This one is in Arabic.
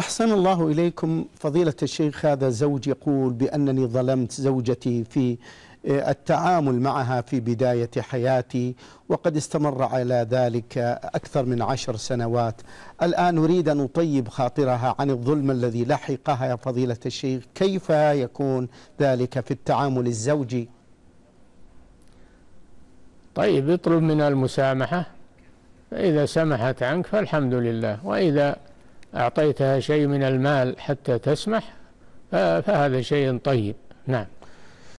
أحسن الله إليكم فضيلة الشيخ هذا زوج يقول بأنني ظلمت زوجتي في آه، التعامل معها في بداية حياتي وقد استمر على ذلك أكثر من عشر سنوات الآن أريد أن أطيب خاطرها عن الظلم الذي لحقها يا فضيلة الشيخ كيف يكون ذلك في التعامل الزوجي طيب اطلب من المسامحة فإذا سمحت عنك فالحمد لله وإذا أعطيتها شيء من المال حتى تسمح فهذا شيء طيب نعم